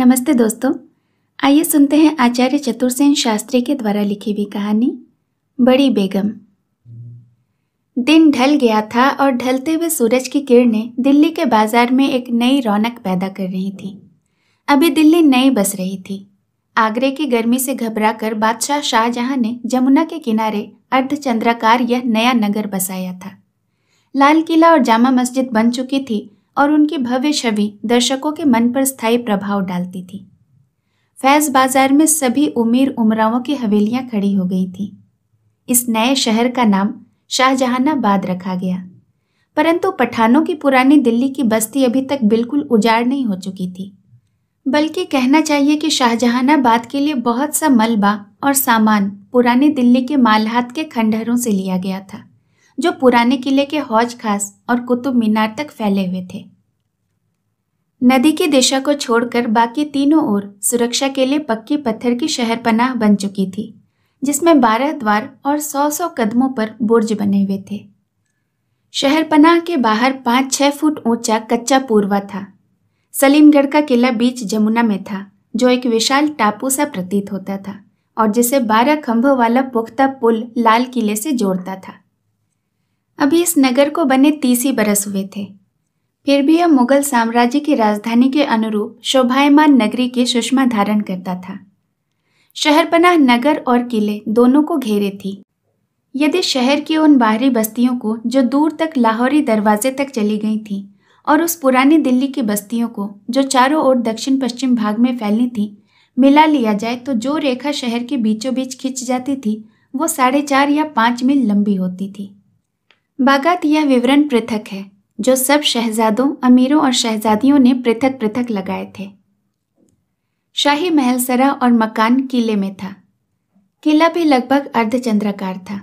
नमस्ते दोस्तों आइए सुनते हैं आचार्य चतुर्सेन शास्त्री के द्वारा लिखी हुई कहानी बड़ी बेगम दिन ढल गया था और ढलते हुए सूरज की किरणें दिल्ली के बाजार में एक नई रौनक पैदा कर रही थी अभी दिल्ली नई बस रही थी आगरे की गर्मी से घबराकर बादशाह शाहजहां ने जमुना के किनारे अर्धचंद्राकार यह नया नगर बसाया था लाल किला और जामा मस्जिद बन चुकी थी और उनकी भव्य छवि दर्शकों के मन पर स्थायी प्रभाव डालती थी फैज बाजार में सभी उमीर उमराओं की हवेलियां खड़ी हो गई थी इस नए शहर का नाम शाहजहानाबाद रखा गया परंतु पठानों की पुरानी दिल्ली की बस्ती अभी तक बिल्कुल उजाड़ नहीं हो चुकी थी बल्कि कहना चाहिए कि शाहजहानाबाद के लिए बहुत सा मलबा और सामान पुरानी दिल्ली के मालहात के खंडहरों से लिया गया था जो पुराने किले के हौज खास और कुतुब मीनार तक फैले हुए थे नदी की दिशा को छोड़कर बाकी तीनों ओर सुरक्षा के लिए पक्की पत्थर की शहर पनाह बन चुकी थी जिसमें बारह द्वार और सौ सौ कदमों पर बुर्ज बने हुए थे शहर पनाह के बाहर पाँच छः फुट ऊंचा कच्चा पूर्वा था सलीमगढ़ का किला बीच जमुना में था जो एक विशाल टापू सा प्रतीत होता था और जिसे बारह खंभों वाला पुख्ता पुल लाल किले से जोड़ता था अभी इस नगर को बने तीस ही बरस हुए थे फिर भी यह मुगल साम्राज्य की राजधानी के अनुरूप शोभायमान नगरी की सुषमा धारण करता था शहरपनाह नगर और किले दोनों को घेरे थी यदि शहर की उन बाहरी बस्तियों को जो दूर तक लाहौरी दरवाजे तक चली गई थी और उस पुरानी दिल्ली की बस्तियों को जो चारों ओर दक्षिण पश्चिम भाग में फैली थी मिला लिया जाए तो जो रेखा शहर के बीचों बीच खिंच जाती थी वो साढ़े चार या पाँच मील लंबी होती थी बागात यह विवरण पृथक है जो सब शहजादों अमीरों और शहजादियों ने पृथक पृथक लगाए थे शाही महल सरा और मकान किले में था किला भी लगभग अर्धचंद्राकार था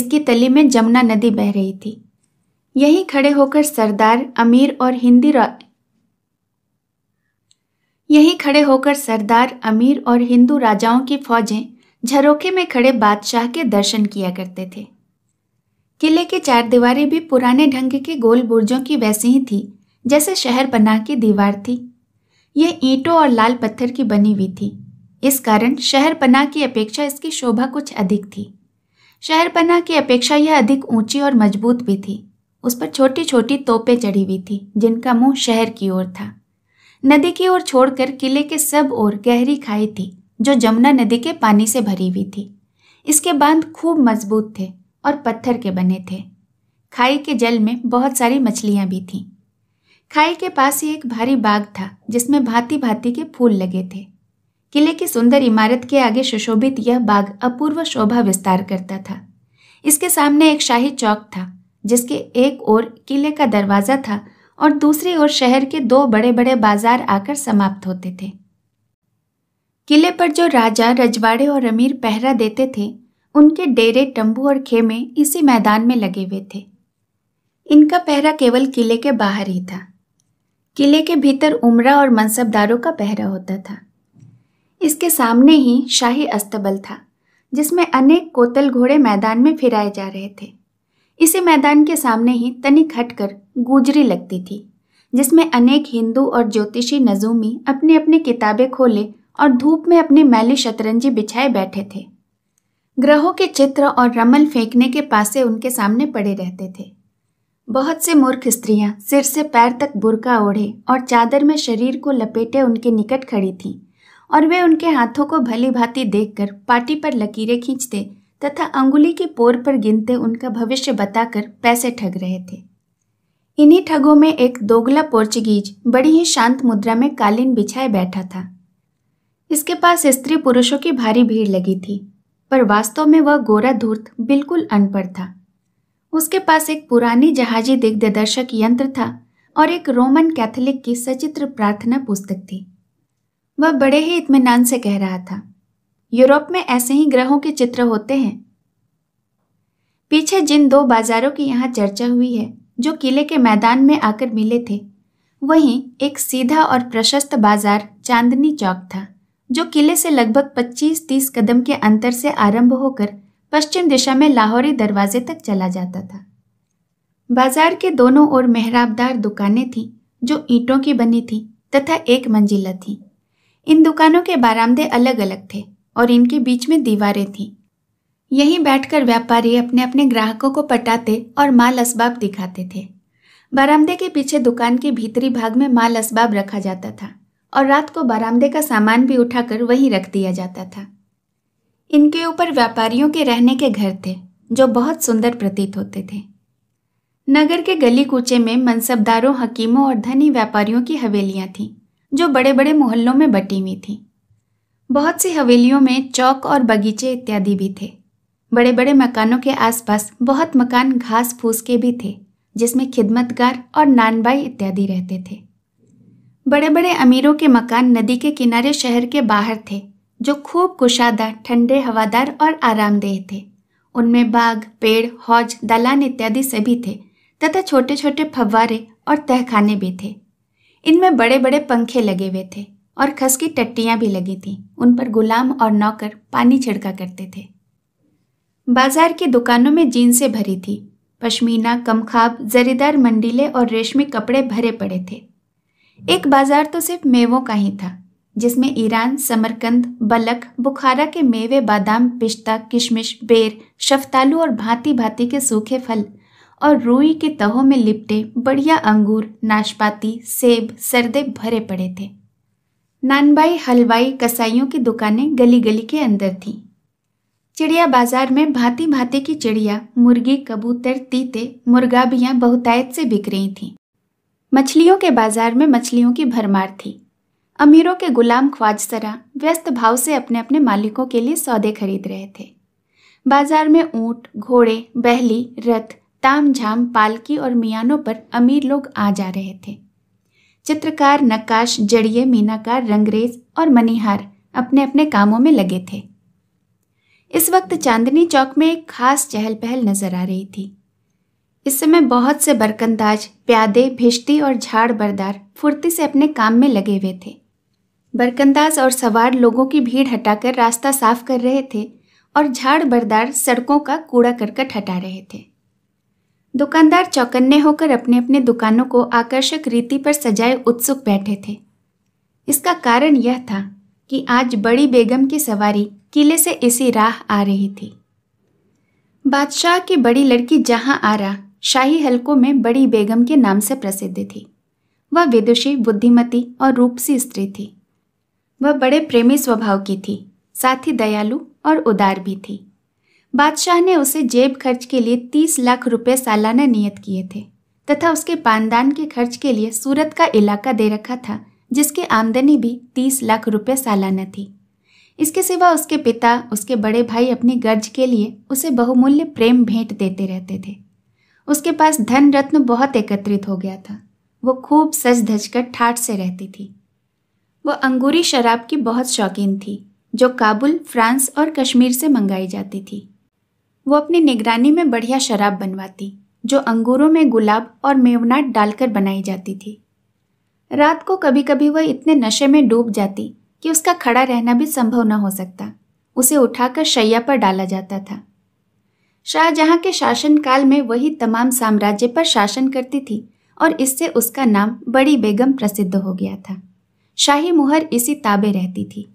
इसकी तली में जमुना नदी बह रही थी यहीं खड़े होकर सरदार अमीर और हिंदी यहीं खड़े होकर सरदार अमीर और हिंदू राजाओं की फौजें झरोखे में खड़े बादशाह के दर्शन किया करते थे किले की चार दीवारें भी पुराने ढंग के गोल बुर्जों की वैसी ही थी जैसे शहर बना की दीवार थी यह ईंटों और लाल पत्थर की बनी हुई थी इस कारण शहर पनाह की अपेक्षा इसकी शोभा कुछ अधिक थी शहर पनाह की अपेक्षा यह अधिक ऊंची और मजबूत भी थी उस पर छोटी छोटी तोपें चढ़ी हुई थी जिनका मुंह शहर की ओर था नदी की ओर छोड़कर किले के सब ओर गहरी खाई थी जो जमुना नदी के पानी से भरी हुई थी इसके बांध खूब मजबूत थे और पत्थर के बने थे खाई के जल में बहुत सारी मछलियां भी थीं खाई के पास ही एक भारी बाग था जिसमें भांति भांति के फूल लगे थे किले की सुंदर इमारत के आगे सुशोभित यह बाग अपूर्व शोभा विस्तार करता था इसके सामने एक शाही चौक था जिसके एक ओर किले का दरवाज़ा था और दूसरी ओर शहर के दो बड़े बड़े बाजार आकर समाप्त होते थे किले पर जो राजा रजवाड़े और अमीर पहरा देते थे उनके डेरे टम्बू और खेमे इसी मैदान में लगे हुए थे इनका पहरा केवल किले के बाहर ही था किले के भीतर उमरा और मनसबदारों का पहरा होता था इसके सामने ही शाही अस्तबल था जिसमें अनेक कोतल घोड़े मैदान में फिराए जा रहे थे इसी मैदान के सामने ही तनिक हटकर गुजरी लगती थी जिसमें अनेक हिंदू और ज्योतिषी नजूमी अपनी अपनी किताबें खोले और धूप में अपनी मैली शतरंजी बिछाए बैठे थे ग्रहों के चित्र और रमल फेंकने के पासे उनके सामने पड़े रहते थे बहुत से मूर्ख स्त्रियां सिर से पैर तक बुरका ओढ़े और चादर में शरीर को लपेटे उनके निकट खड़ी थीं और वे उनके हाथों को भली भांति कर पार्टी पर लकीरें खींचते तथा अंगुली के पोर पर गिनते उनका भविष्य बताकर पैसे ठग रहे थे इन्हीं ठगों में एक दोगला पोर्चुगीज बड़ी ही शांत मुद्रा में कालीन बिछाए बैठा था इसके पास स्त्री पुरुषों की भारी भीड़ लगी थी पर वास्तव में वह गोरा धूर्त बिल्कुल अनपढ़ था उसके पास एक पुरानी जहाजी दिग्दर्शक यंत्र था और एक रोमन कैथोलिक की सचित्र प्रार्थना पुस्तक थी वह बड़े ही इत्मीनान से कह रहा था यूरोप में ऐसे ही ग्रहों के चित्र होते हैं पीछे जिन दो बाजारों की यहाँ चर्चा हुई है जो किले के मैदान में आकर मिले थे वहीं एक सीधा और प्रशस्त बाजार चांदनी चौक था जो किले से लगभग 25-30 कदम के अंतर से आरंभ होकर पश्चिम दिशा में लाहौरी दरवाजे तक चला जाता था बाजार के दोनों ओर मेहराबदार दुकानें थीं जो ईंटों की बनी थीं तथा एक मंजिला थीं इन दुकानों के बारामदे अलग अलग थे और इनके बीच में दीवारें थीं यहीं बैठकर व्यापारी अपने अपने ग्राहकों को पटाते और माल असबाब दिखाते थे बरामदे के पीछे दुकान के भीतरी भाग में माल असबाब रखा जाता था और रात को बरामदे का सामान भी उठाकर वहीं रख दिया जाता था इनके ऊपर व्यापारियों के रहने के घर थे जो बहुत सुंदर प्रतीत होते थे नगर के गली कूचे में मनसबदारों हकीमों और धनी व्यापारियों की हवेलियाँ थीं जो बड़े बड़े मोहल्लों में बटी हुई थीं बहुत सी हवेलियों में चौक और बगीचे इत्यादि भी थे बड़े बड़े मकानों के आसपास बहुत मकान घास फूस के भी थे जिसमें खिदमतगार और नानबाई इत्यादि रहते थे बड़े बड़े अमीरों के मकान नदी के किनारे शहर के बाहर थे जो खूब कुशादा ठंडे हवादार और आरामदेह थे उनमें बाग पेड़ हौज दलान इत्यादि सभी थे तथा छोटे छोटे फव्वारे और तहखाने भी थे इनमें बड़े बड़े पंखे लगे हुए थे और खस की टट्टियाँ भी लगी थीं उन पर गुलाम और नौकर पानी छिड़का करते थे बाजार की दुकानों में जीनसें भरी थी पश्मीना कमखाब जरीदार मंडीले और रेशमी कपड़े भरे पड़े थे एक बाजार तो सिर्फ मेवों का ही था जिसमें ईरान समरकंद बलक बुखारा के मेवे बादाम पिस्ता किशमिश बेर शफ्तालू और भांति भांति के सूखे फल और रूई के तहों में लिपटे बढ़िया अंगूर नाशपाती सेब सरदे भरे पड़े थे नानबाई हलवाई कसाईयों की दुकानें गली गली के अंदर थीं चिड़िया बाजार में भांति भांति की चिड़िया मुर्गी कबूतर तीते मुर्गाबियाँ बहुतायत से बिक रही थीं मछलियों के बाजार में मछलियों की भरमार थी अमीरों के गुलाम ख्वाजसरा व्यस्त भाव से अपने अपने मालिकों के लिए सौदे खरीद रहे थे बाजार में ऊंट घोड़े बहली रथ ताम झाम पालकी और मियानों पर अमीर लोग आ जा रहे थे चित्रकार नक्काश जड़िए मीनाकार रंगरेज और मनिहार अपने अपने कामों में लगे थे इस वक्त चांदनी चौक में एक खास चहल पहल नजर आ रही थी इस समय बहुत से बरकंदाज प्यादे भिश्ती और झाड़ बरदार फुर्ती से अपने काम में लगे हुए थे बरकंदाज और सवार लोगों की भीड़ हटाकर रास्ता साफ कर रहे थे और झाड़ बरदार सड़कों का कूड़ा करकट हटा रहे थे दुकानदार चौकन्ने होकर अपने अपने दुकानों को आकर्षक रीति पर सजाए उत्सुक बैठे थे इसका कारण यह था कि आज बड़ी बेगम की सवारी किले से इसी राह आ रही थी बादशाह की बड़ी लड़की जहां रहा शाही हलकों में बड़ी बेगम के नाम से प्रसिद्ध थी वह विदुषी बुद्धिमती और रूपसी स्त्री थी वह बड़े प्रेमी स्वभाव की थी साथ ही दयालु और उदार भी थी बादशाह ने उसे जेब खर्च के लिए तीस लाख रुपए सालाना नियत किए थे तथा उसके पानदान के खर्च के लिए सूरत का इलाका दे रखा था जिसकी आमदनी भी तीस लाख रुपए सालाना थी इसके सिवा उसके पिता उसके बड़े भाई अपनी गर्ज के लिए उसे बहुमूल्य प्रेम भेंट देते रहते थे उसके पास धन रत्न बहुत एकत्रित हो गया था वो खूब सज धज कर ठाठ से रहती थी वो अंगूरी शराब की बहुत शौकीन थी जो काबुल फ्रांस और कश्मीर से मंगाई जाती थी वो अपनी निगरानी में बढ़िया शराब बनवाती जो अंगूरों में गुलाब और मेवनाट डालकर बनाई जाती थी रात को कभी कभी वह इतने नशे में डूब जाती कि उसका खड़ा रहना भी संभव न हो सकता उसे उठाकर शैया पर डाला जाता था शाहजहां के शासनकाल में वही तमाम साम्राज्य पर शासन करती थी और इससे उसका नाम बड़ी बेगम प्रसिद्ध हो गया था शाही मुहर इसी ताबे रहती थी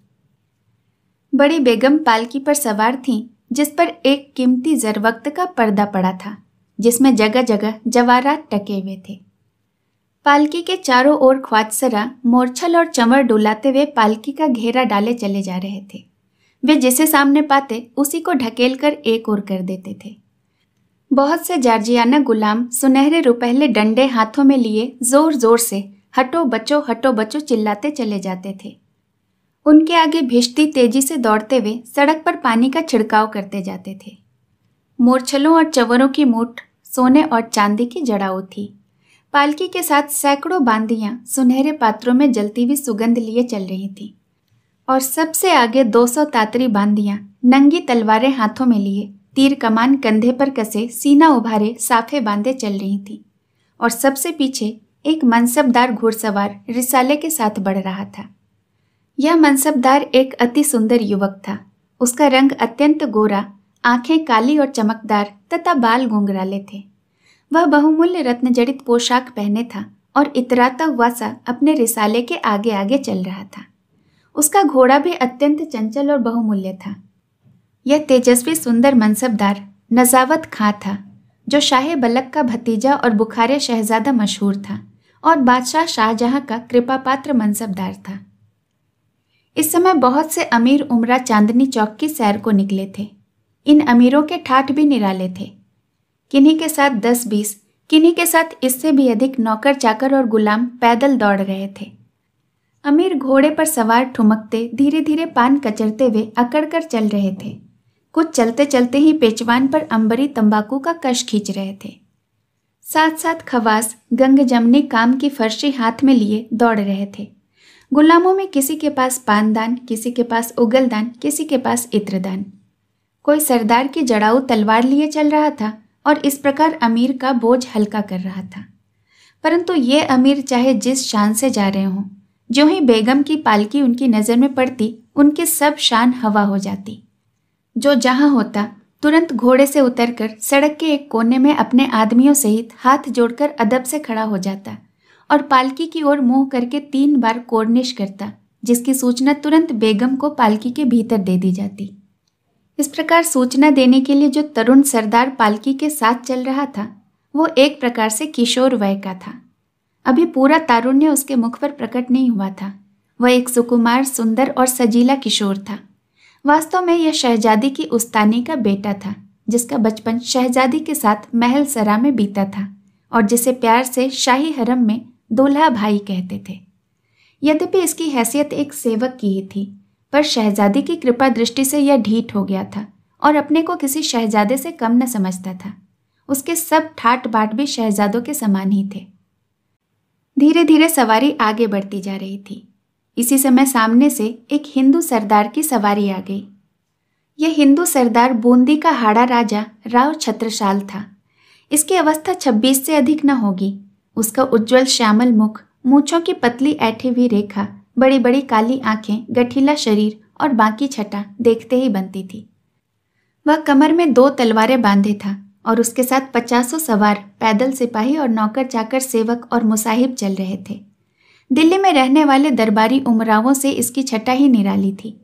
बड़ी बेगम पालकी पर सवार थी जिस पर एक कीमती जरवक्त का पर्दा पड़ा था जिसमें जगह जगह जवारात टके हुए थे पालकी के चारों ओर ख्वाजसरा मोरछल और चंवर डुलाते हुए पालकी का घेरा डाले चले जा रहे थे वे जिसे सामने पाते उसी को ढकेल कर एक और कर देते थे बहुत से जार्जियाना गुलाम सुनहरे रुपहले डंडे हाथों में लिए जोर जोर से हटो बचो हटो बचो चिल्लाते चले जाते थे उनके आगे भिश्ती तेजी से दौड़ते हुए सड़क पर पानी का छिड़काव करते जाते थे मोरछलों और चवरों की मूठ सोने और चांदी की जड़ाऊ थी पालकी के साथ सैकड़ों बांदियां सुनहरे पात्रों में जलती हुई सुगंध लिए चल रही थीं और सबसे आगे दो सौ तातरी बांधिया नंगी तलवारें हाथों में लिए तीर कमान कंधे पर कसे सीना उभारे साफे बांधे चल रही थी और सबसे पीछे एक मनसबदार घुड़सवार रिसाले के साथ बढ़ रहा था यह मनसबदार एक अति सुंदर युवक था उसका रंग अत्यंत गोरा आंखें काली और चमकदार तथा बाल गुंगराले थे वह बहुमूल्य रत्नजड़ित पोशाक पहने था और इतराता हुआ सा अपने रिसाले के आगे आगे चल रहा था उसका घोड़ा भी अत्यंत चंचल और बहुमूल्य था यह तेजस्वी सुंदर मनसबदार नजावत खां था जो शाह बलक का भतीजा और बुखारे शहजादा मशहूर था और बादशाह शाहजहां का कृपा पात्र मनसबदार था इस समय बहुत से अमीर उमरा चांदनी चौक की सैर को निकले थे इन अमीरों के ठाठ भी निराले थे किन्हीं के साथ दस बीस किन्हीं के साथ इससे भी अधिक नौकर चाकर और गुलाम पैदल दौड़ रहे थे अमीर घोड़े पर सवार ठुमकते धीरे धीरे पान कचरते हुए अकड़ कर चल रहे थे कुछ चलते चलते ही पेचवान पर अंबरी तंबाकू का कश खींच रहे थे साथ साथ खवास गंग जमने काम की फर्शी हाथ में लिए दौड़ रहे थे गुलामों में किसी के पास पानदान किसी के पास उगलदान किसी के पास इत्रदान कोई सरदार की जड़ाऊ तलवार लिए चल रहा था और इस प्रकार अमीर का बोझ हल्का कर रहा था परंतु ये अमीर चाहे जिस शान से जा रहे हों जो ही बेगम की पालकी उनकी नज़र में पड़ती उनकी सब शान हवा हो जाती जो जहाँ होता तुरंत घोड़े से उतरकर सड़क के एक कोने में अपने आदमियों सहित हाथ जोड़कर अदब से खड़ा हो जाता और पालकी की ओर मुंह करके तीन बार कोर्निश करता जिसकी सूचना तुरंत बेगम को पालकी के भीतर दे दी जाती इस प्रकार सूचना देने के लिए जो तरुण सरदार पालकी के साथ चल रहा था वो एक प्रकार से किशोर वय का था अभी पूरा तारुण्य उसके मुख पर प्रकट नहीं हुआ था वह एक सुकुमार सुंदर और सजीला किशोर था वास्तव में यह शहजादी की उस्तानी का बेटा था जिसका बचपन शहजादी के साथ महल सरा में बीता था और जिसे प्यार से शाही हरम में दूल्हा भाई कहते थे यद्यपि इसकी हैसियत एक सेवक की ही थी पर शहजादी की कृपा दृष्टि से यह ढीठ हो गया था और अपने को किसी शहजादे से कम न समझता था उसके सब ठाट बाट भी शहजादों के समान ही थे धीरे धीरे सवारी आगे बढ़ती जा रही थी इसी समय सामने से एक हिंदू सरदार की सवारी आ गई यह हिंदू सरदार बूंदी का हाड़ा राजा राव छत्रशाल था इसकी अवस्था 26 से अधिक न होगी उसका उज्जवल श्यामल मुख मूछों की पतली ऐठी हुई रेखा बड़ी बड़ी काली आंखें गठीला शरीर और बाकी छटा देखते ही बनती थी वह कमर में दो तलवारें बांधे था और उसके साथ पचासों सवार पैदल सिपाही और नौकर चाकर सेवक और मुसाहिब चल रहे थे दिल्ली में रहने वाले दरबारी उमरावों से इसकी छटा ही निराली थी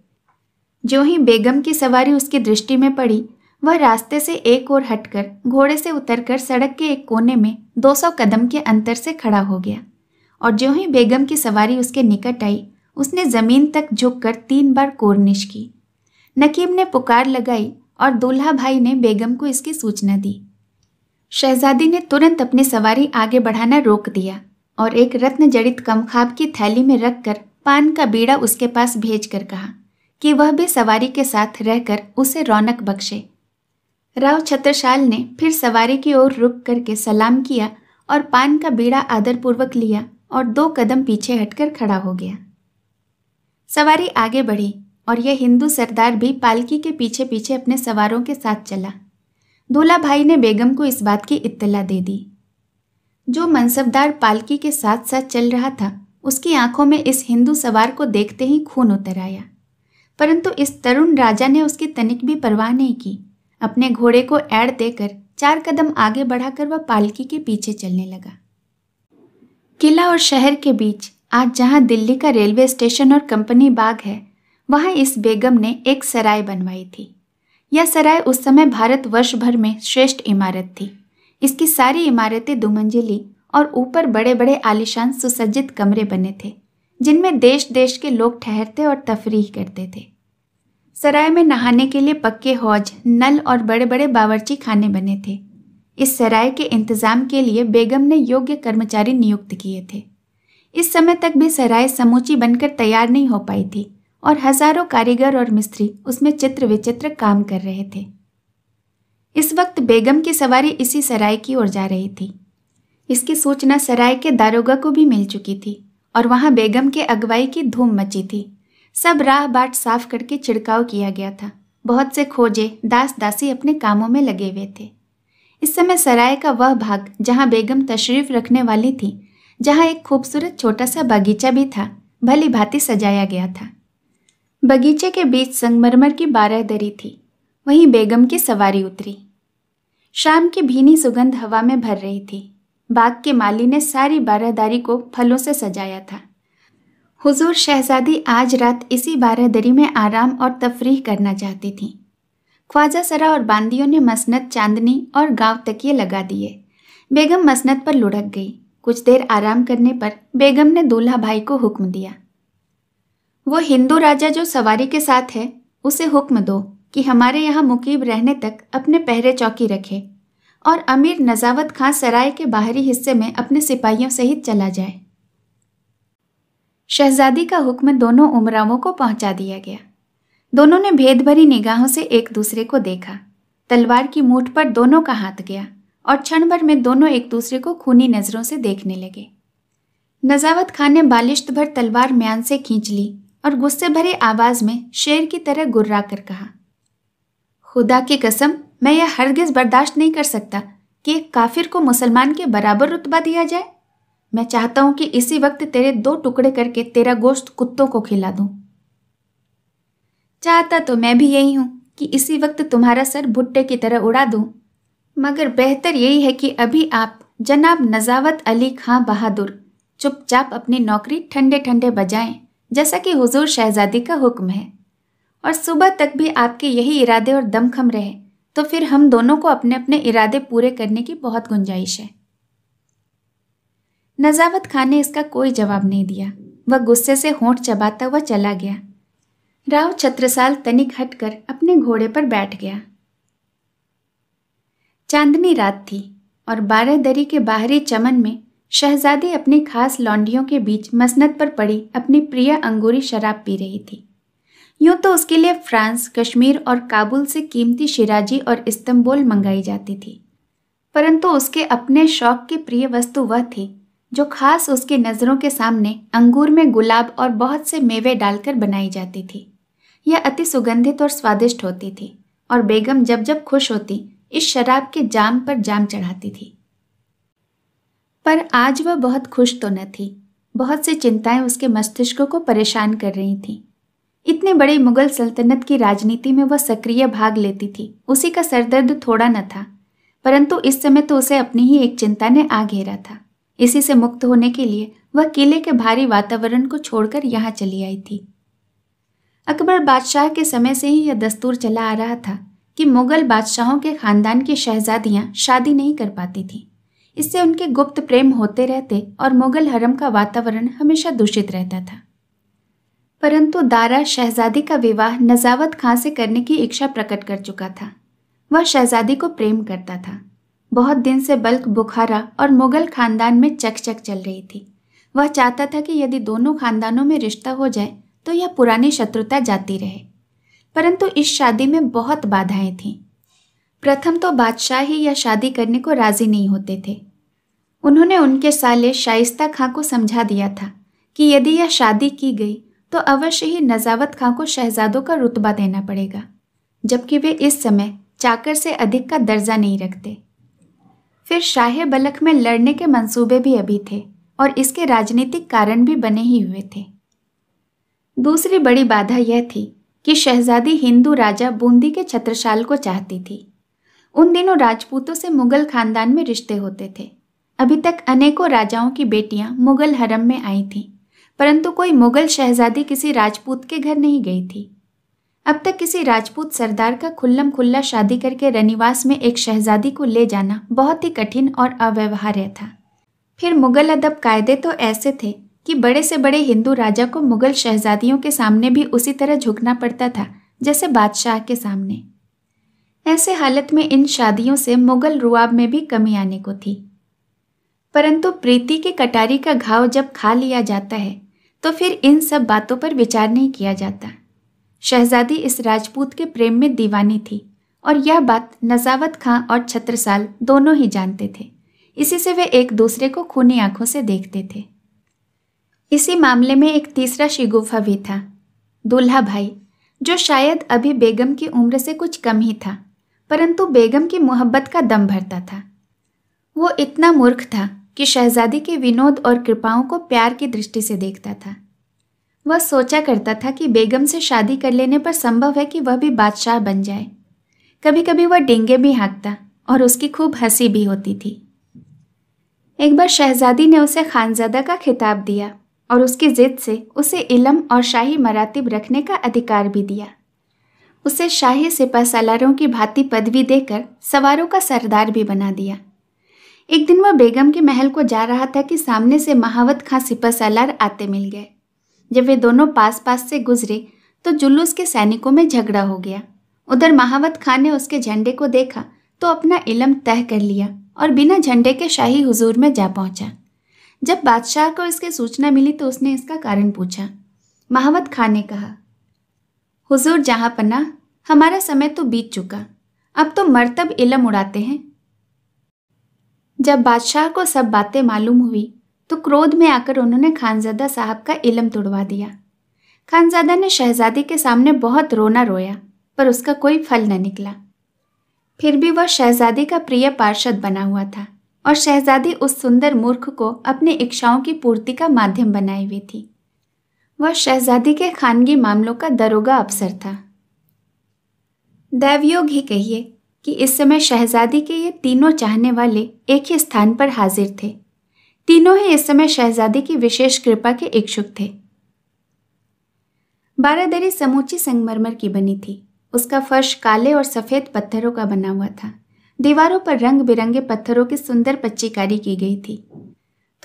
जो ही बेगम की सवारी उसकी दृष्टि में पड़ी वह रास्ते से एक ओर हटकर घोड़े से उतरकर सड़क के एक कोने में 200 कदम के अंतर से खड़ा हो गया और जो ही बेगम की सवारी उसके निकट आई उसने जमीन तक झुककर तीन बार कोरनिश की नकीब ने पुकार लगाई और दूल्हा भाई ने बेगम को इसकी सूचना दी शहजादी ने तुरंत अपनी सवारी आगे बढ़ाना रोक दिया और एक रत्न जड़ित कमखाब की थैली में रखकर पान का बीड़ा उसके पास भेज कर कहा कि वह भी सवारी के साथ रहकर उसे रौनक बख्शे राव छत्रशाल ने फिर सवारी की ओर रुक करके सलाम किया और पान का बीड़ा आदरपूर्वक लिया और दो कदम पीछे हटकर खड़ा हो गया सवारी आगे बढ़ी और यह हिंदू सरदार भी पालकी के पीछे पीछे अपने सवारों के साथ चला दूल्हा भाई ने बेगम को इस बात की इत्तला दे दी जो मनसबदार पालकी के साथ साथ चल रहा था उसकी आंखों में इस हिंदू सवार को देखते ही खून उतर आया परंतु इस तरुण राजा ने उसकी तनिक भी परवाह नहीं की अपने घोड़े को ऐड देकर चार कदम आगे बढ़ाकर वह पालकी के पीछे चलने लगा किला और शहर के बीच आज जहां दिल्ली का रेलवे स्टेशन और कंपनी बाग है वहाँ इस बेगम ने एक सराय बनवाई थी यह सराय उस समय भारत वर्ष भर में श्रेष्ठ इमारत थी इसकी सारी इमारतें दुमंजिली और ऊपर बड़े बड़े आलिशान सुसज्जित कमरे बने थे जिनमें देश देश के लोग ठहरते और तफरीह करते थे सराय में नहाने के लिए पक्के हौज नल और बड़े बड़े बावर्ची खाने बने थे इस सराय के इंतजाम के लिए बेगम ने योग्य कर्मचारी नियुक्त किए थे इस समय तक भी सराय समूची बनकर तैयार नहीं हो पाई थी और हजारों कारीगर और मिस्त्री उसमें चित्र विचित्र काम कर रहे थे इस वक्त बेगम की सवारी इसी सराय की ओर जा रही थी इसकी सूचना सराय के दारोगा को भी मिल चुकी थी और वहां बेगम के अगुवाई की धूम मची थी सब राह बाट साफ करके छिड़काव किया गया था बहुत से खोजे दास दासी अपने कामों में लगे हुए थे इस समय सराय का वह भाग जहाँ बेगम तशरीफ रखने वाली थी जहाँ एक खूबसूरत छोटा सा बगीचा भी था भली भांति सजाया गया था बगीचे के बीच संगमरमर की बारह दरी थी वहीं बेगम की सवारी उतरी शाम की भीनी सुगंध हवा में भर रही थी बाग के माली ने सारी बारहदारी को फलों से सजाया था हुजूर शहजादी आज रात इसी बारहदरी में आराम और तफरीह करना चाहती थीं ख्वाजा सरा और बांदियों ने मसनत चांदनी और गांव तकिए लगा दिए बेगम मसनत पर लुढ़क गई कुछ देर आराम करने पर बेगम ने दूल्हा भाई को हुक्म दिया वो हिंदू राजा जो सवारी के साथ है उसे हुक्म दो कि हमारे यहाँ मुकीब रहने तक अपने पहरे चौकी रखे और अमीर नजावत खां सराय के बाहरी हिस्से में अपने सिपाहियों सहित चला जाए शहजादी का हुक्म दोनों उमरावों को पहुंचा दिया गया दोनों ने भेद भरी निगाहों से एक दूसरे को देखा तलवार की मूठ पर दोनों का हाथ गया और क्षण भर में दोनों एक दूसरे को खूनी नजरों से देखने लगे नजावत खान ने बालिश्त भर तलवार म्यान से खींच ली और गुस्से भरी आवाज में शेर की तरह गुर्रा कर कहा खुदा की कसम मैं यह हरगिज बर्दाश्त नहीं कर सकता कि एक काफिर को मुसलमान के बराबर रुतबा दिया जाए मैं चाहता हूं कि इसी वक्त तेरे दो टुकड़े करके तेरा गोश्त कुत्तों को खिला दूं चाहता तो मैं भी यही हूं कि इसी वक्त तुम्हारा सर भुट्टे की तरह उड़ा दूं मगर बेहतर यही है कि अभी आप जनाब नजावत अली खां बहादुर चुपचाप अपनी नौकरी ठंडे ठंडे बजाएं जैसा कि हुजूर शहजादी का हुक्म है और सुबह तक भी आपके यही इरादे और दमखम रहे तो फिर हम दोनों को अपने अपने इरादे पूरे करने की बहुत गुंजाइश है नजावत खान ने इसका कोई जवाब नहीं दिया वह गुस्से से होंठ चबाता हुआ चला गया राव छत्रसाल तनिक हटकर अपने घोड़े पर बैठ गया चांदनी रात थी और बारह दरी के बाहरी चमन में शहजादी अपने खास लौंडियों के बीच मसनत पर पड़ी अपनी प्रिय अंगूरी शराब पी रही थी यूं तो उसके लिए फ्रांस कश्मीर और काबुल से कीमती शिराजी और इस्तंबोल मंगाई जाती थी परंतु उसके अपने शौक की प्रिय वस्तु वह थी जो खास उसकी नज़रों के सामने अंगूर में गुलाब और बहुत से मेवे डालकर बनाई जाती थी यह अति सुगंधित और स्वादिष्ट होती थी और बेगम जब जब खुश होती इस शराब के जाम पर जाम चढ़ाती थी पर आज वह बहुत खुश तो न थी बहुत सी चिंताएं उसके मस्तिष्क को परेशान कर रही थीं इतने बड़े मुगल सल्तनत की राजनीति में वह सक्रिय भाग लेती थी उसी का सरदर्द थोड़ा न था परंतु इस समय तो उसे अपनी ही एक चिंता ने आ घेरा था इसी से मुक्त होने के लिए वह किले के भारी वातावरण को छोड़कर यहाँ चली आई थी अकबर बादशाह के समय से ही यह दस्तूर चला आ रहा था कि मुगल बादशाहों के खानदान की शहजादियाँ शादी नहीं कर पाती थीं इससे उनके गुप्त प्रेम होते रहते और मुगल हरम का वातावरण हमेशा दूषित रहता था परंतु दारा शहजादी का विवाह नजावत खां से करने की इच्छा प्रकट कर चुका था वह शहजादी को प्रेम करता था बहुत दिन से बल्क बुखारा और मुगल खानदान में चकचक चल रही थी वह चाहता था कि यदि दोनों खानदानों में रिश्ता हो जाए तो यह पुरानी शत्रुता जाती रहे परंतु इस शादी में बहुत बाधाएं थीं प्रथम तो बादशाह ही यह शादी करने को राजी नहीं होते थे उन्होंने उनके साले शाइस्ता खां को समझा दिया था कि यदि यह शादी की गई तो अवश्य ही नजावत खां को शहजादों का रुतबा देना पड़ेगा जबकि वे इस समय चाकर से अधिक का दर्जा नहीं रखते फिर शाह बलख में लड़ने के मंसूबे भी अभी थे और इसके राजनीतिक कारण भी बने ही हुए थे दूसरी बड़ी बाधा यह थी कि शहजादी हिंदू राजा बूंदी के छत्रशाल को चाहती थी उन दिनों राजपूतों से मुगल खानदान में रिश्ते होते थे अभी तक अनेकों राजाओं की बेटियां मुगल हरम में आई थीं परंतु कोई मुगल शहजादी किसी राजपूत के घर नहीं गई थी अब तक किसी राजपूत सरदार का खुल्लम खुल्ला शादी करके रनिवास में एक शहजादी को ले जाना बहुत ही कठिन और अव्यवहार्य था फिर मुगल अदब कायदे तो ऐसे थे कि बड़े से बड़े हिंदू राजा को मुगल शहजादियों के सामने भी उसी तरह झुकना पड़ता था जैसे बादशाह के सामने ऐसे हालत में इन शादियों से मुगल रुआब में भी कमी आने को थी परंतु प्रीति के कटारी का घाव जब खा लिया जाता है तो फिर इन सब बातों पर विचार नहीं किया जाता शहजादी इस राजपूत के प्रेम में दीवानी थी और यह बात नजावत खां और छत्रसाल दोनों ही जानते थे इसी से वे एक दूसरे को खूनी आंखों से देखते थे इसी मामले में एक तीसरा शिगुफा भी था दूल्हा भाई जो शायद अभी बेगम की उम्र से कुछ कम ही था परंतु बेगम की मोहब्बत का दम भरता था वो इतना मूर्ख था कि शहजादी के विनोद और कृपाओं को प्यार की दृष्टि से देखता था वह सोचा करता था कि बेगम से शादी कर लेने पर संभव है कि वह भी बादशाह बन जाए कभी कभी वह डेंगे भी हाँकता और उसकी खूब हंसी भी होती थी एक बार शहजादी ने उसे खानजादा का खिताब दिया और उसकी ज़िद से उसे इलम और शाही मरातब रखने का अधिकार भी दिया उसे शाही सिपा सालारों की भांति पदवी देकर सवारों का सरदार भी बना दिया एक दिन वह बेगम के महल को जा रहा था कि सामने से महावत खां सिपा सालार आते मिल गए जब वे दोनों पास पास से गुजरे तो जुलूस के सैनिकों में झगड़ा हो गया उधर महावत खां ने उसके झंडे को देखा तो अपना इलम तय कर लिया और बिना झंडे के शाही हुजूर में जा पहुंचा जब बादशाह को इसकी सूचना मिली तो उसने इसका कारण पूछा महावत खां ने कहा हुजूर जहाँ पना हमारा समय तो बीत चुका अब तो मरतब इलम उड़ाते हैं जब बादशाह को सब बातें मालूम हुई तो क्रोध में आकर उन्होंने खानजादा साहब का इलम तोड़वा दिया खानजादा ने शहजादी के सामने बहुत रोना रोया पर उसका कोई फल न निकला फिर भी वह शहजादी का प्रिय पार्षद बना हुआ था और शहजादी उस सुंदर मूर्ख को अपनी इच्छाओं की पूर्ति का माध्यम बनाई हुई थी वह शहजादी के खानगी मामलों का दरोगा अफसर था दैवयोग ही कहिए कि इस समय शहजादी के ये तीनों चाहने वाले एक ही स्थान पर हाजिर थे तीनों ही इस समय शहजादी की विशेष कृपा के इच्छुक थे बारादरी समूची संगमरमर की बनी थी उसका फर्श काले और सफ़ेद पत्थरों का बना हुआ था दीवारों पर रंग बिरंगे पत्थरों की सुंदर पच्चीकारी की गई थी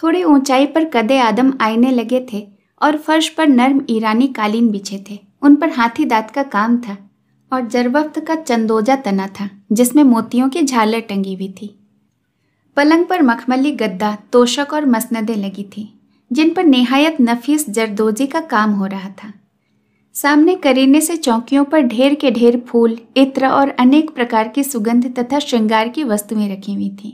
थोड़ी ऊंचाई पर कदे आदम आईने लगे थे और फर्श पर नर्म ईरानी कालीन बिछे थे उन पर हाथी दांत का काम था और जरवफ्त का चंदोजा तना था जिसमें मोतियों की झालर टंगी हुई थी पलंग पर मखमली गद्दा तोशक और मसनदे लगी थी जिन पर नहायत नफीस जरदोजी का काम हो रहा था सामने करीने से चौकियों पर ढेर के ढेर फूल इत्र और अनेक प्रकार की सुगंध तथा श्रृंगार की वस्तुएं रखी हुई थीं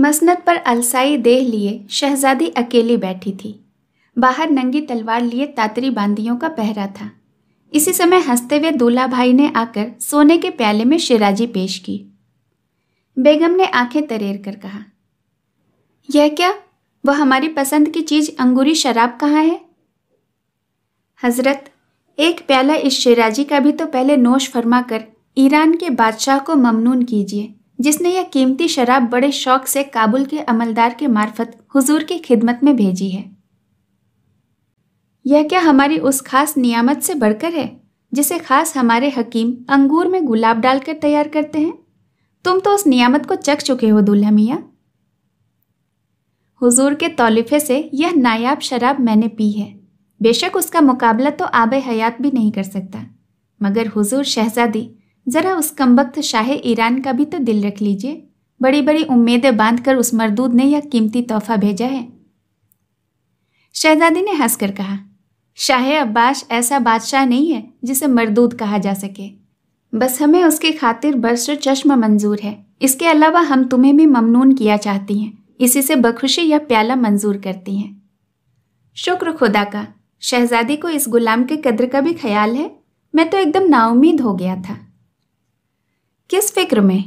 मसनद पर अलसाई देह लिए शहजादी अकेली बैठी थी बाहर नंगी तलवार लिए तातरी बांदियों का पहरा था इसी समय हंसते हुए दूल्हा भाई ने आकर सोने के प्याले में शिराजी पेश की बेगम ने आंखें तरेर कर कहा यह क्या वह हमारी पसंद की चीज अंगूरी शराब कहाँ है हजरत एक प्याला इस शिराजी का भी तो पहले नोश फरमा कर ईरान के बादशाह को ममनून कीजिए जिसने यह कीमती शराब बड़े शौक से काबुल के अमलदार के मार्फत हुजूर की खिदमत में भेजी है यह क्या हमारी उस खास नियामत से बढ़कर है जिसे खास हमारे हकीम अंगूर में गुलाब डालकर तैयार करते हैं तुम तो उस नियामत को चख चुके हो दुल्हा मियाँ हुजूर के तोलिफे से यह नायाब शराब मैंने पी है बेशक उसका मुकाबला तो आब हयात भी नहीं कर सकता मगर हुजूर शहजादी ज़रा उस कमबख्त शाह ईरान का भी तो दिल रख लीजिए बड़ी बड़ी उम्मीदें बांधकर उस मरदूद ने यह कीमती तोहफा भेजा है शहजादी ने हंसकर कहा शाह अब्बास ऐसा बादशाह नहीं है जिसे मरदूद कहा जा सके बस हमें उसके खातिर बरसर चश्म मंजूर है इसके अलावा हम तुम्हें भी ममनून किया चाहती हैं इसी से बखुशी या प्याला मंजूर करती हैं शुक्र खुदा का शहजादी को इस गुलाम के कदर का भी ख्याल है मैं तो एकदम नाउमीद हो गया था किस फिक्र में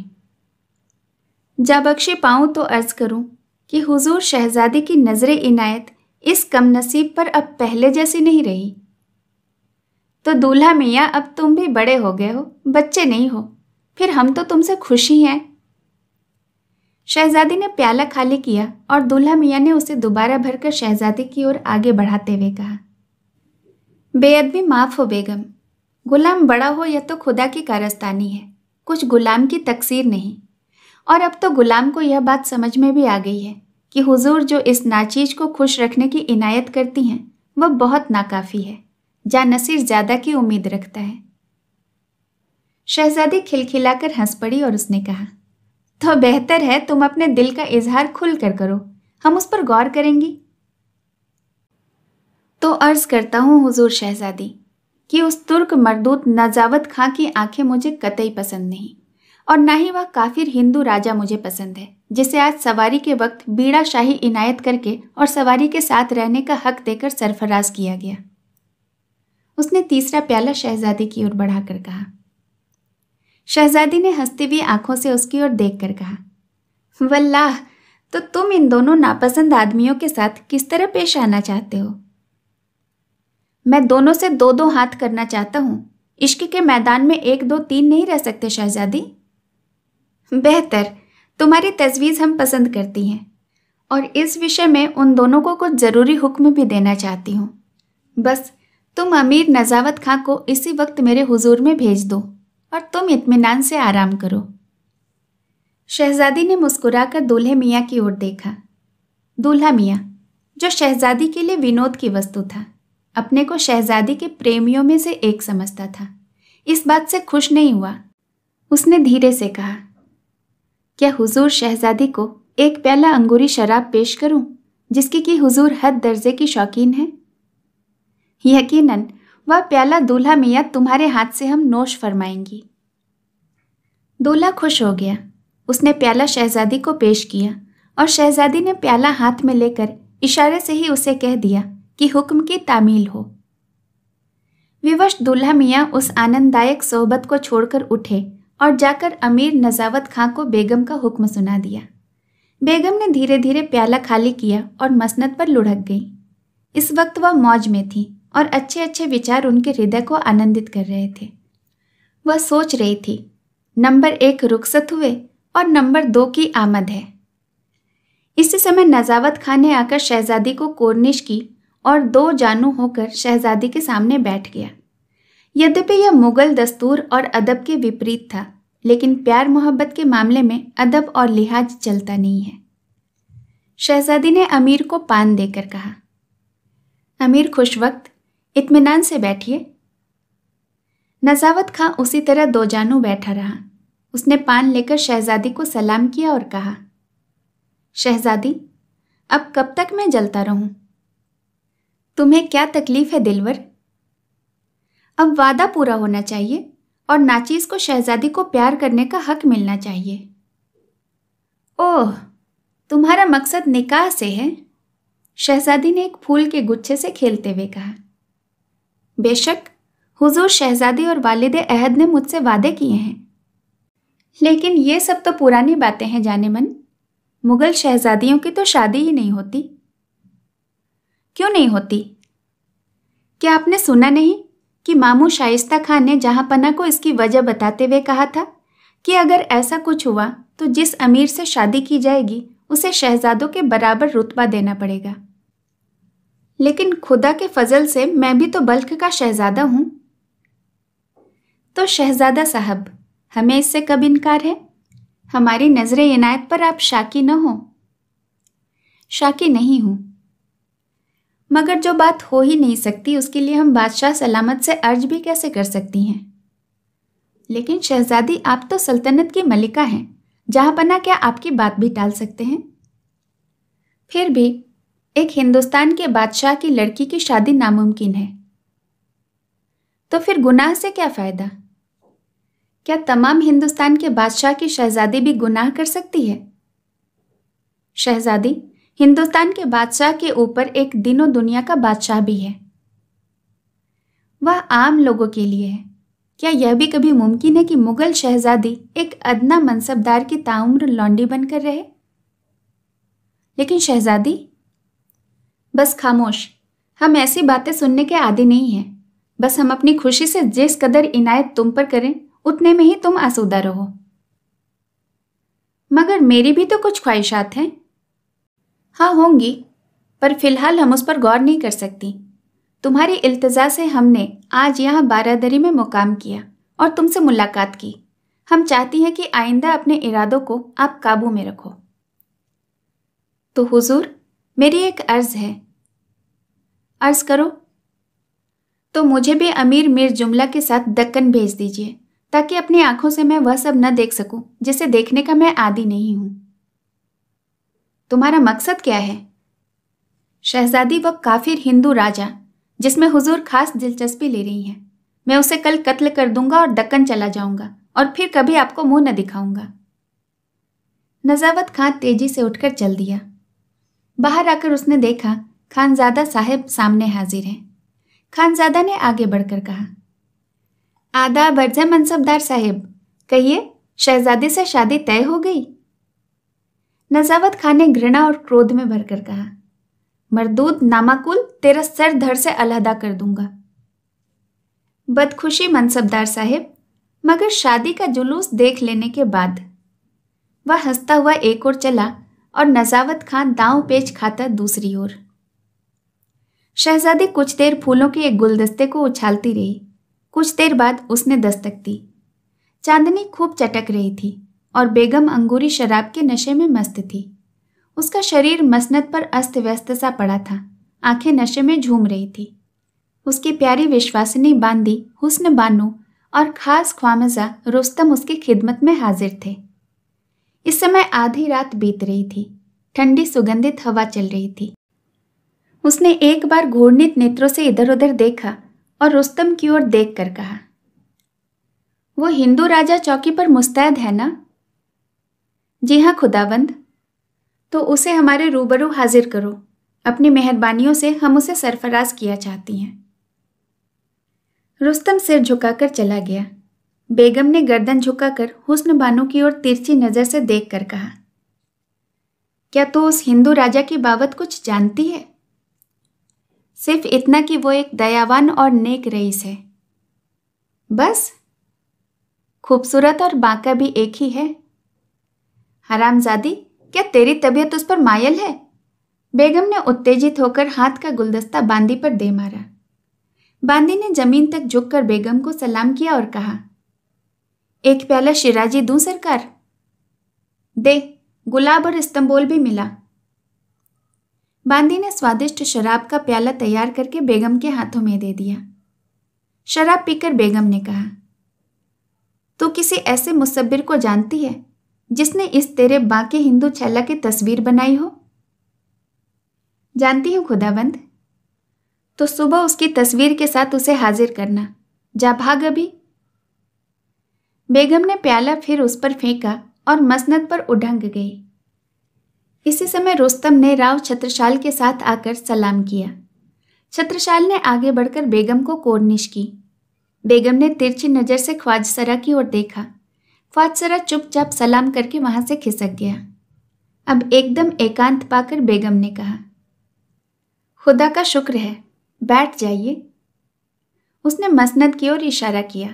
जा बख्शे पाऊं तो अर्ज़ करूँ कि हुजूर शहजादी की नज़र इनायत इस कम नसीब पर अब पहले जैसी नहीं रही तो दूल्हा मियाँ अब तुम भी बड़े हो गए हो बच्चे नहीं हो फिर हम तो तुमसे खुश ही हैं शहजादी ने प्याला खाली किया और दूल्हा मियाँ ने उसे दोबारा भरकर शहजादी की ओर आगे बढ़ाते हुए कहा बेअदबी माफ़ हो बेगम गुलाम बड़ा हो यह तो खुदा की कारस्तानी है कुछ गुलाम की तकसीर नहीं और अब तो गुलाम को यह बात समझ में भी आ गई है कि हुजूर जो इस नाचीज को खुश रखने की इनायत करती हैं वह बहुत नाकाफ़ी है जा नसीर ज़्यादा की उम्मीद रखता है शहजादी खिलखिलाकर हंस पड़ी और उसने कहा तो बेहतर है तुम अपने दिल का इजहार खुल कर करो हम उस पर गौर करेंगी तो अर्ज करता हूँ हुजूर शहजादी कि उस तुर्क मरदूत नजावत खां की आंखें मुझे कतई पसंद नहीं और ना ही वह काफिर हिंदू राजा मुझे पसंद है जिसे आज सवारी के वक्त बीड़ा शाही इनायत करके और सवारी के साथ रहने का हक देकर सरफराज किया गया उसने तीसरा प्याला शहजादी की ओर बढ़ाकर कहा शहजादी ने हंसती हुई आंखों से उसकी ओर देखकर कहा वल्लाह तो तुम इन दोनों नापसंद आदमियों के साथ किस तरह पेश आना चाहते हो मैं दोनों से दो दो हाथ करना चाहता हूं इश्क के मैदान में एक दो तीन नहीं रह सकते शहजादी बेहतर तुम्हारी तजवीज़ हम पसंद करती हैं और इस विषय में उन दोनों को कुछ ज़रूरी हुक्म भी देना चाहती हूँ बस तुम अमीर नजावत खां को इसी वक्त मेरे हुजूर में भेज दो और तुम इत्मीनान से आराम करो शहजादी ने मुस्कुराकर दूल्हे मियाँ की ओर देखा दूल्हा मियाँ जो शहजादी के लिए विनोद की वस्तु था अपने को शहजादी के प्रेमियों में से एक समझता था इस बात से खुश नहीं हुआ उसने धीरे से कहा क्या हुजूर शहजादी को एक प्याला अंगूरी शराब पेश करूं जिसकी कि हुजूर हद दर्जे की शौकीन है यकीनन वह प्याला दूल्हा मियाँ तुम्हारे हाथ से हम नोश फरमाएंगी दूल्हा खुश हो गया उसने प्याला शहजादी को पेश किया और शहजादी ने प्याला हाथ में लेकर इशारे से ही उसे कह दिया कि हुक्म की तामील हो विवश दूल्हा मियाँ उस आनंददायक सोहबत को छोड़कर उठे और जाकर अमीर नजावत खां को बेगम का हुक्म सुना दिया बेगम ने धीरे धीरे प्याला खाली किया और मसनत पर लुढ़क गई इस वक्त वह मौज में थी और अच्छे अच्छे विचार उनके हृदय को आनंदित कर रहे थे वह सोच रही थी नंबर एक रुखसत हुए और नंबर दो की आमद है इसी समय नजावत खान ने आकर शहजादी को कोर्निश की और दो जानू होकर शहजादी के सामने बैठ गया यद्यपि यह मुगल दस्तूर और अदब के विपरीत था लेकिन प्यार मोहब्बत के मामले में अदब और लिहाज चलता नहीं है शहजादी ने अमीर को पान देकर कहा अमीर खुश वक्त इतमान से बैठिए नजावत खां उसी तरह दो जानू बैठा रहा उसने पान लेकर शहजादी को सलाम किया और कहा शहजादी अब कब तक मैं जलता रहूं तुम्हें क्या तकलीफ है दिलवर अब वादा पूरा होना चाहिए और नाचीज को शहजादी को प्यार करने का हक मिलना चाहिए ओह तुम्हारा मकसद निकाह से है शहजादी ने एक फूल के गुच्छे से खेलते हुए कहा बेशक हुजूर शहजादी और वालिद अहद ने मुझसे वादे किए हैं लेकिन ये सब तो पुरानी बातें हैं जाने मन मुगल शहजादियों की तो शादी ही नहीं होती क्यों नहीं होती क्या आपने सुना नहीं कि मामू शाइस्ता खान ने जहाँ पना को इसकी वजह बताते हुए कहा था कि अगर ऐसा कुछ हुआ तो जिस अमीर से शादी की जाएगी उसे शहजादों के बराबर रुतबा देना पड़ेगा लेकिन खुदा के फजल से मैं भी तो बल्क का शहजादा हूँ तो शहजादा साहब हमें इससे कब इनकार है हमारी नज़र इनायत पर आप शाकी न हो शाकी नहीं हूं मगर जो बात हो ही नहीं सकती उसके लिए हम बादशाह सलामत से अर्ज भी कैसे कर सकती हैं लेकिन शहजादी आप तो सल्तनत की मलिका हैं जहां पना क्या आपकी बात भी टाल सकते हैं फिर भी एक हिंदुस्तान के बादशाह की लड़की की शादी नामुमकिन है तो फिर गुनाह से क्या फ़ायदा क्या तमाम हिंदुस्तान के बादशाह की शहजादी भी गुनाह कर सकती है शहजादी हिंदुस्तान के बादशाह के ऊपर एक दिनों दुनिया का बादशाह भी है वह आम लोगों के लिए है क्या यह भी कभी मुमकिन है कि मुगल शहजादी एक अदना मनसबदार की ताउम्र लौंडी बनकर रहे लेकिन शहजादी बस खामोश हम ऐसी बातें सुनने के आदि नहीं हैं बस हम अपनी खुशी से जिस कदर इनायत तुम पर करें उतने में ही तुम आसूदा रहो मगर मेरी भी तो कुछ ख्वाहिशात हैं हाँ होंगी पर फिलहाल हम उस पर गौर नहीं कर सकती तुम्हारी इल्तजा से हमने आज यहाँ बारादरी में मुकाम किया और तुमसे मुलाकात की हम चाहती हैं कि आइंदा अपने इरादों को आप काबू में रखो तो हुजूर मेरी एक अर्ज़ है अर्ज़ करो तो मुझे भी अमीर मीर जुमला के साथ दक्कन भेज दीजिए ताकि अपनी आंखों से मैं वह सब न देख सकूं जिसे देखने का मैं आदि नहीं हूं तुम्हारा मकसद क्या है शहजादी वह काफिर हिंदू राजा जिसमें हुजूर खास दिलचस्पी ले रही हैं मैं उसे कल कत्ल कर दूंगा और दक्कन चला जाऊंगा और फिर कभी आपको मुंह न दिखाऊंगा नजावत खान तेजी से उठकर चल दिया बाहर आकर उसने देखा खानजादा साहब सामने हाजिर हैं खानजादा ने आगे बढ़कर कहा आदा बर्जा मनसबदार साहेब कहिए शहजादी से शादी तय हो गई नजावत खान ने घृणा और क्रोध में भरकर कहा मरदूद नामाकुल तेरा सर धड़ से अलहदा कर दूंगा बदखुशी मनसबदार साहेब मगर शादी का जुलूस देख लेने के बाद वह हंसता हुआ एक ओर चला और नजावत खान दांव पेच खाता दूसरी ओर शहजादी कुछ देर फूलों के एक गुलदस्ते को उछालती रही कुछ देर बाद उसने दस्तक दी चांदनी खूब चटक रही थी और बेगम अंगूरी शराब के नशे में मस्त थी उसका शरीर मसनत पर अस्त व्यस्त सा पड़ा था आंखें नशे में झूम रही थी उसकी प्यारी विश्वासिनी बांदी हुस्न बानू और खास ख्वामजा रोस्तम उसकी खिदमत में हाजिर थे इस समय आधी रात बीत रही थी ठंडी सुगंधित हवा चल रही थी उसने एक बार घूर्णित नेत्रों से इधर उधर देखा और रोस्तम की ओर देख कर कहा वो हिंदू राजा चौकी पर मुस्तैद है ना जी हाँ खुदाबंद तो उसे हमारे रूबरू हाजिर करो अपनी मेहरबानियों से हम उसे सरफराज किया चाहती हैं रुस्तम सिर झुकाकर चला गया बेगम ने गर्दन झुकाकर हुस्न बानो की ओर तिरछी नज़र से देख कर कहा क्या तू तो उस हिंदू राजा की बाबत कुछ जानती है सिर्फ इतना कि वो एक दयावान और नेक रईस है बस खूबसूरत और बांका भी एक ही है हरामजादी क्या तेरी तबीयत उस पर मायल है बेगम ने उत्तेजित होकर हाथ का गुलदस्ता बांदी पर दे मारा बांदी ने जमीन तक झुककर बेगम को सलाम किया और कहा एक प्याला शिराजी दूं सरकार दे गुलाब और इस्तंबोल भी मिला बांदी ने स्वादिष्ट शराब का प्याला तैयार करके बेगम के हाथों में दे दिया शराब पीकर बेगम ने कहा तू किसी ऐसे मुसब्बिर को जानती है जिसने इस तेरे बाके हिंदू छैला की तस्वीर बनाई हो जानती हूँ खुदाबंद तो सुबह उसकी तस्वीर के साथ उसे हाजिर करना जा भाग अभी बेगम ने प्याला फिर उस पर फेंका और मसनद पर उढंग गई इसी समय रोस्तम ने राव छत्रशाल के साथ आकर सलाम किया छत्रशाल ने आगे बढ़कर बेगम को कोरनिश की बेगम ने तिरछी नज़र से ख्वाजसरा की ओर देखा फातसरा चुपचाप सलाम करके वहां से खिसक गया अब एकदम एकांत पाकर बेगम ने कहा खुदा का शुक्र है बैठ जाइए उसने मसनद की ओर इशारा किया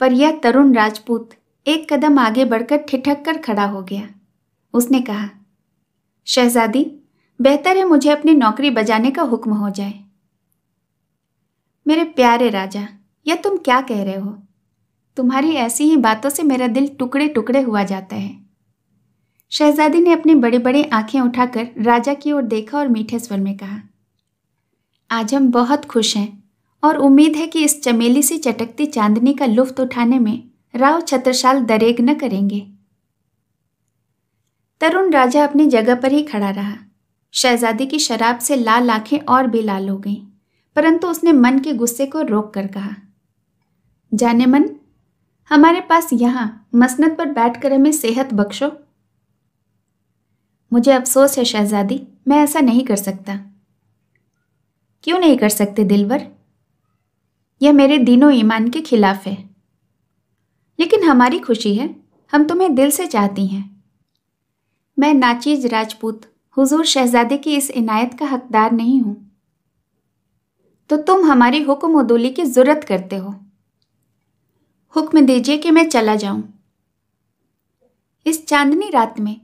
पर यह तरुण राजपूत एक कदम आगे बढ़कर ठिठक कर खड़ा हो गया उसने कहा शहजादी बेहतर है मुझे अपनी नौकरी बजाने का हुक्म हो जाए मेरे प्यारे राजा यह तुम क्या कह रहे हो तुम्हारी ऐसी ही बातों से मेरा दिल टुकड़े टुकड़े हुआ जाता है शहजादी ने अपनी बड़ी बड़ी आंखें उठाकर राजा की ओर देखा और मीठे स्वर में कहा आज हम बहुत खुश हैं और उम्मीद है कि इस चमेली सी चटकती चांदनी का लुफ्त उठाने में राव छत्रशाल दरेग न करेंगे तरुण राजा अपनी जगह पर ही खड़ा रहा शहजादी की शराब से लाल आंखें और भी लाल हो गईं परंतु उसने मन के गुस्से को रोक कर कहा जाने मन हमारे पास यहाँ मसनत पर बैठ कर हमें सेहत बख्शो मुझे अफसोस है शहजादी मैं ऐसा नहीं कर सकता क्यों नहीं कर सकते दिलवर यह मेरे दिनों ईमान के खिलाफ है लेकिन हमारी खुशी है हम तुम्हें दिल से चाहती हैं मैं नाचीज राजपूत हुजूर शहजादे की इस इनायत का हकदार नहीं हूं तो तुम हमारी हुक्म उदोली की ज़रूरत करते हो हुक्म दीजिए कि मैं चला जाऊं इस चांदनी रात में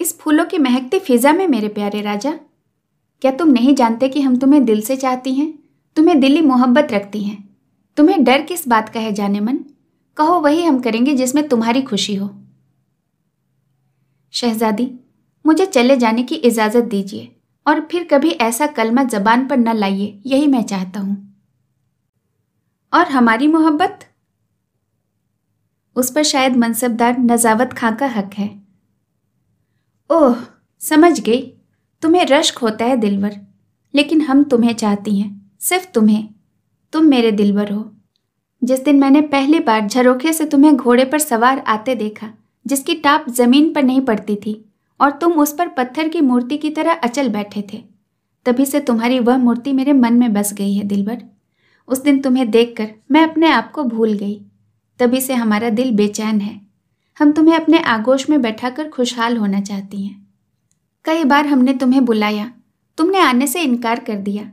इस फूलों की महकती फिजा में मेरे प्यारे राजा क्या तुम नहीं जानते कि हम तुम्हें दिल से चाहती हैं तुम्हें दिली मोहब्बत रखती हैं तुम्हें डर किस बात का है जाने मन कहो वही हम करेंगे जिसमें तुम्हारी खुशी हो शहजादी मुझे चले जाने की इजाज़त दीजिए और फिर कभी ऐसा कलमा जबान पर न लाइए यही मैं चाहता हूं और हमारी मोहब्बत उस पर शायद मनसबदार नजावत खां का हक है ओह समझ गई तुम्हें रश्क होता है दिलवर लेकिन हम तुम्हें चाहती हैं सिर्फ तुम्हें तुम मेरे दिलवर हो जिस दिन मैंने पहली बार झरोखे से तुम्हें घोड़े पर सवार आते देखा जिसकी टाप जमीन पर नहीं पड़ती थी और तुम उस पर पत्थर की मूर्ति की तरह अचल बैठे थे तभी से तुम्हारी वह मूर्ति मेरे मन में बस गई है दिलवर उस दिन तुम्हें देखकर मैं अपने आप को भूल गई तभी से हमारा दिल बेचैन है हम तुम्हें अपने आगोश में बैठाकर खुशहाल होना चाहती हैं कई बार हमने तुम्हें बुलाया तुमने आने से इनकार कर दिया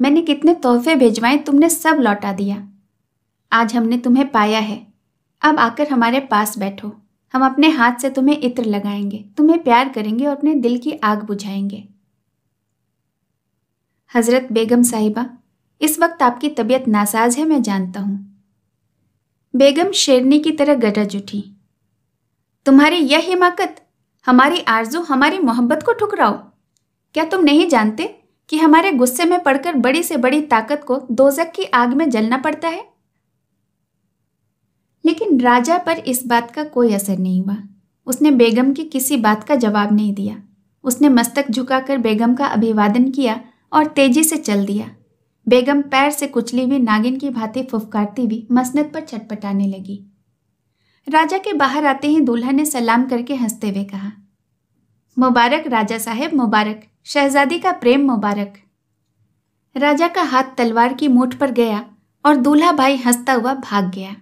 मैंने कितने तोहफे भिजवाए तुमने सब लौटा दिया आज हमने तुम्हें पाया है अब आकर हमारे पास बैठो हम अपने हाथ से तुम्हें इत्र लगाएंगे तुम्हें प्यार करेंगे और अपने दिल की आग बुझाएंगे हजरत बेगम साहिबा इस वक्त आपकी तबीयत नासाज है मैं जानता हूँ बेगम शेरनी की तरह गरज उठी तुम्हारी यह हिमाकत हमारी आरजू हमारी मोहब्बत को ठुकराओ क्या तुम नहीं जानते कि हमारे गुस्से में पड़कर बड़ी से बड़ी ताकत को दोजक की आग में जलना पड़ता है लेकिन राजा पर इस बात का कोई असर नहीं हुआ उसने बेगम की किसी बात का जवाब नहीं दिया उसने मस्तक झुकाकर बेगम का अभिवादन किया और तेजी से चल दिया बेगम पैर से कुचली हुई नागिन की भांति फुफकारती हुई मसनत पर छटपटाने लगी राजा के बाहर आते ही दूल्हा ने सलाम करके हंसते हुए कहा मुबारक राजा साहेब मुबारक शहजादी का प्रेम मुबारक राजा का हाथ तलवार की मूठ पर गया और दूल्हा भाई हंसता हुआ भाग गया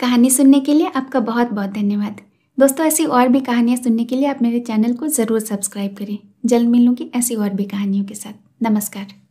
कहानी सुनने के लिए आपका बहुत बहुत धन्यवाद दोस्तों ऐसी और भी कहानियाँ सुनने के लिए आप मेरे चैनल को ज़रूर सब्सक्राइब करें जल्द मिलूंगी ऐसी और भी कहानियों के साथ नमस्कार